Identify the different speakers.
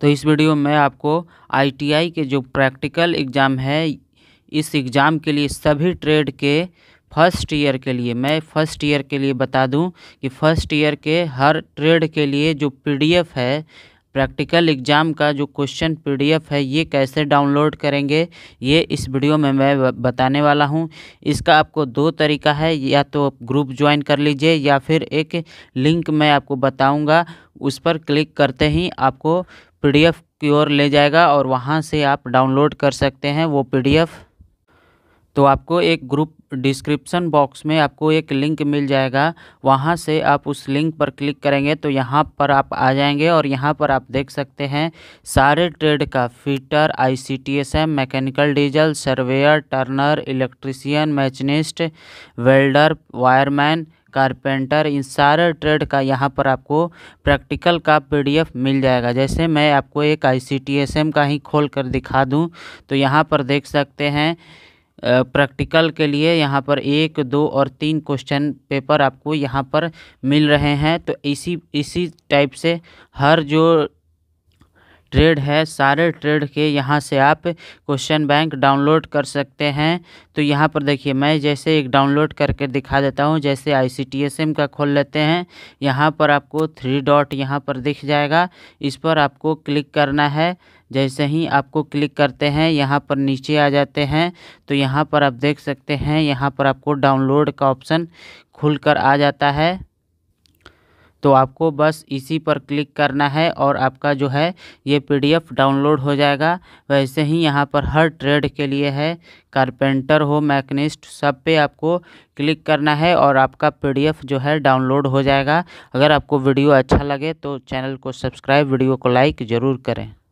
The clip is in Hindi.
Speaker 1: तो इस वीडियो में आपको आईटीआई के जो प्रैक्टिकल एग्ज़ाम है इस एग्ज़ाम के लिए सभी ट्रेड के फर्स्ट ईयर के लिए मैं फ़र्स्ट ईयर के लिए बता दूं कि फ़र्स्ट ईयर के हर ट्रेड के लिए जो पीडीएफ है प्रैक्टिकल एग्ज़ाम का जो क्वेश्चन पीडीएफ है ये कैसे डाउनलोड करेंगे ये इस वीडियो में मैं बताने वाला हूँ इसका आपको दो तरीका है या तो ग्रुप ज्वाइन कर लीजिए या फिर एक लिंक मैं आपको बताऊँगा उस पर क्लिक करते ही आपको पीडीएफ की ओर ले जाएगा और वहाँ से आप डाउनलोड कर सकते हैं वो पीडीएफ तो आपको एक ग्रुप डिस्क्रिप्शन बॉक्स में आपको एक लिंक मिल जाएगा वहाँ से आप उस लिंक पर क्लिक करेंगे तो यहाँ पर आप आ जाएंगे और यहाँ पर आप देख सकते हैं सारे ट्रेड का fitter I C T S M mechanical diesel surveyor turner electrician machinist welder wireman carpenter इन सारे ट्रेड का यहाँ पर आपको प्रैक्टिकल का पीडीएफ मिल जाएगा जैसे मैं आपको एक आईसीटीएसएम का ही खोल कर दिखा दूँ तो यहाँ पर देख सकते हैं प्रैक्टिकल के लिए यहाँ पर एक दो और तीन क्वेश्चन पेपर आपको यहाँ पर मिल रहे हैं तो इसी इसी टाइप से हर जो ट्रेड है सारे ट्रेड के यहाँ से आप क्वेश्चन बैंक डाउनलोड कर सकते हैं तो यहाँ पर देखिए मैं जैसे एक डाउनलोड करके दिखा देता हूँ जैसे आई का खोल लेते हैं यहाँ पर आपको थ्री डॉट यहाँ पर दिख जाएगा इस पर आपको क्लिक करना है जैसे ही आपको क्लिक करते हैं यहाँ पर नीचे आ जाते हैं तो यहाँ पर आप देख सकते हैं यहाँ पर आपको डाउनलोड का ऑप्शन खुलकर आ जाता है तो आपको बस इसी पर क्लिक करना है और आपका जो है ये पीडीएफ डाउनलोड हो जाएगा वैसे ही यहाँ पर हर ट्रेड के लिए है कारपेंटर हो मैकनिस्ट सब पे आपको क्लिक करना है और आपका पीडीएफ जो है डाउनलोड हो जाएगा अगर आपको वीडियो अच्छा लगे तो चैनल को सब्सक्राइब वीडियो को लाइक ज़रूर करें